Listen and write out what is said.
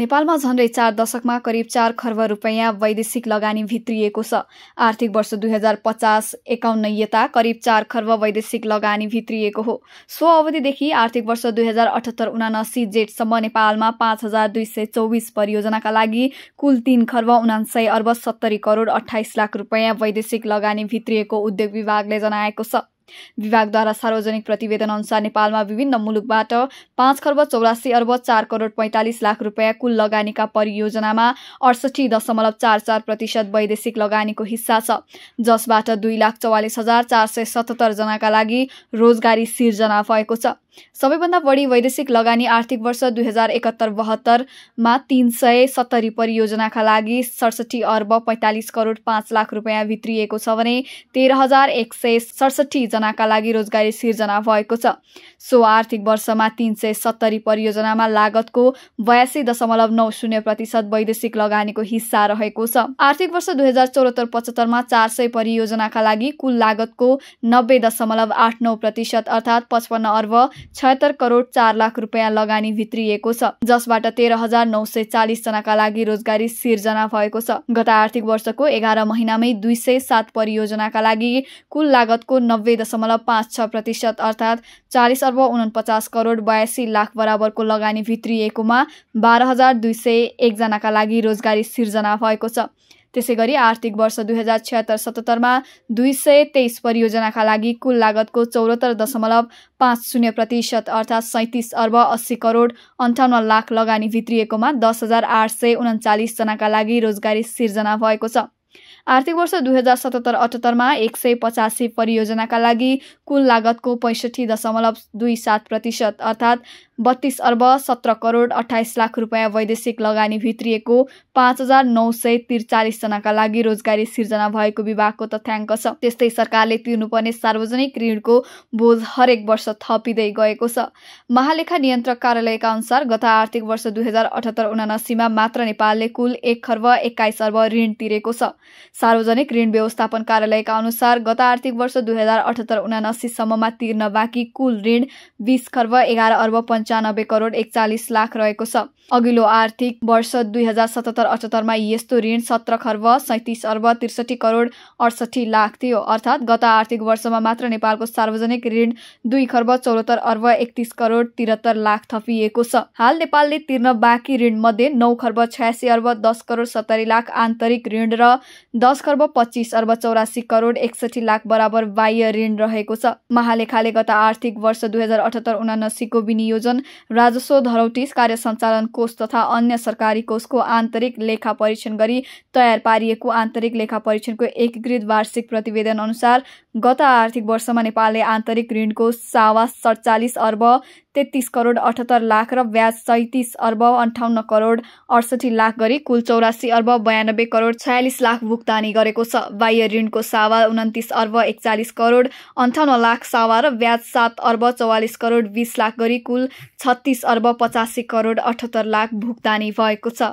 नेपालमा झन्डै चार दशकमा करिब चार खर्ब रुपियाँ वैदेशिक लगानी भित्रिएको छ आर्थिक वर्ष दुई हजार पचास एकाउन्न यता करिब चार खर्ब वैदेशिक लगानी भित्रिएको हो सो अवधिदेखि आर्थिक वर्ष दुई हजार अठहत्तर उनासी जेठसम्म नेपालमा पाँच हजार दुई सय चौबिस परियोजनाका लागि कुल तीन खर्ब उनान्सय अर्ब सत्तरी करोड अठाइस लाख रुपियाँ वैदेशिक लगानी भित्रिएको उद्योग विभागले जनाएको छ विभागद्वारा सार्वजनिक प्रतिवेदन अनुसार नेपालमा विभिन्न मुलुकबाट पाँच खर्ब चौरासी अर्ब चार करोड पैँतालिस लाख रुपियाँ कुल लगानीका परियोजनामा अडसठी दशमलव चार चार प्रतिशत वैदेशिक लगानीको हिस्सा छ जसबाट दुई लाख चौवालिस हजार चार सय सतहत्तर जनाका लागि रोजगारी सिर्जना भएको छ सबैभन्दा बढी वैदेशिक लगानी आर्थिक वर्ष दुई हजार एकात्तर बहत्तरमा तिन सय सत्तरी परियोजनाका लागि सडसठी अर्ब पैँतालिस करोड पाँच लाख रुपियाँ भित्रिएको छ भने तेह्र हजार एक सय सडसठी जनाका लागि रोजगारी सिर्जना भएको छ सो आर्थिक वर्षमा तिन सय सत्तरी परियोजनामा लागतको बयासी दशमलव नौ शून्य प्रतिशत वैदेशिक लगानीको हिस्सा रहेको छ आर्थिक वर्ष दुई हजार चौहत्तर पचहत्तरमा चार सय परियोजनाका लागि कुल लागतको नब्बे दशमलव आठ नौ प्रतिशत अर्थात् पचपन्न अर्ब छयत्तर करोड चार लाख रुपियाँ लगानी भित्रिएको छ जसबाट तेह्र हजार नौ सय चालिसजनाका लागि रोजगारी सिर्जना भएको छ गत आर्थिक वर्षको एघार महिनामै दुई सय सात परियोजनाका लागि कुल लागतको नब्बे दशमलव पाँच छ प्रतिशत अर्थात् चालिस अर्ब उनपचास करोड बयासी लाख बराबरको लगानी भित्रिएकोमा बाह्र हजार दुई सय एकजनाका लागि रोजगारी सिर्जना भएको छ त्यसै गरी आर्थिक वर्ष दुई हजार छ्यात्तर सतहत्तरमा दुई सय तेइस परियोजनाका लागि कुल लागतको चौरात्तर दशमलव पाँच शून्य प्रतिशत अर्थात् सैँतिस अर्ब अस्सी करोड अन्ठाउन्न लाख लगानी भित्रिएकोमा दस हजार आठ सय उन्चालिसजनाका लागि रोजगारी सिर्जना भएको छ आर्थिक वर्ष दुई हजार सतहत्तर अठहत्तरमा एक सय पचासी परियोजनाका लागि कुल लागतको पैँसठी दशमलव दुई सात प्रतिशत अर्थात् बत्तिस अर्ब सत्र करोड अठाइस लाख रुपियाँ वैदेशिक लगानी भित्रिएको पाँच हजार नौ सय त्रिचालिसजनाका लागि रोजगारी सिर्जना भएको विभागको तथ्याङ्क छ त्यस्तै सरकारले तिर्नुपर्ने सार्वजनिक ऋणको बोझ हरेक वर्ष थपिँदै गएको छ महालेखा नियन्त्रक कार्यालयका अनुसार गत आर्थिक वर्ष दुई हजार अठहत्तर उनासीमा मात्र नेपालले कुल एक खर्ब एक्काइस अर्ब ऋण तिरेको छ सार्वजनिक ऋण व्यवस्थापन कार्यालयका अनुसार गत आर्थिक वर्ष दुई हजार अठहत्तर उनासीसम्ममा तिर्न बाँकी कुल ऋण बिस खर्ब एघार अर्ब पन्चानब्बे करोड एकचालिस लाख रहेको छ अघिल्लो आर्थिक वर्ष दुई हजार सतहत्तर अठहत्तरमा यस्तो ऋण सत्र खर्ब सैँतिस अर्ब त्रिसठी करोड अडसठी लाख थियो अर्थात् गत आर्थिक वर्षमा मात्र नेपालको सार्वजनिक ऋण दुई खर्ब चौरात्तर अर्ब एकतिस करोड त्रिहत्तर लाख थपिएको छ हाल नेपालले तिर्न बाँकी ऋण मध्ये नौ खर्ब छयासी अर्ब दस करोड सत्तरी लाख आन्तरिक ऋण र दस खर्ब पच्चिस अर्ब चौरासी करोड एकसठी लाख बराबर बाह्य ऋण रहेको छ महालेखाले गत आर्थिक वर्ष दुई हजार अठहत्तर उनासीको विनियोजन राजस्व धरौटिस कार्य सञ्चालन कोष तथा अन्य सरकारी कोषको आन्तरिक लेखा परीक्षण गरी तयार पारिएको आन्तरिक लेखा परीक्षणको एकीकृत वार्षिक प्रतिवेदन अनुसार गत आर्थिक वर्षमा नेपालले आन्तरिक ऋणको सावा सडचालिस अर्ब तेत्तिस करोड अठहत्तर लाख र ब्याज सैतिस अर्ब अन्ठाउन्न करोड अडसठी लाख गरी कुल चौरासी अर्ब बयानब्बे करोड छयालिस लाख भुक्तानी गरेको छ बाह्य ऋणको सावा उन्तिस अर्ब एकचालिस करोड अन्ठाउन्न लाख सावा र ब्याज सात अर्ब चौवालिस करोड बिस लाख गरी कुल छत्तिस अर्ब पचासी करोड अठहत्तर लाख भुक्तानी भएको छ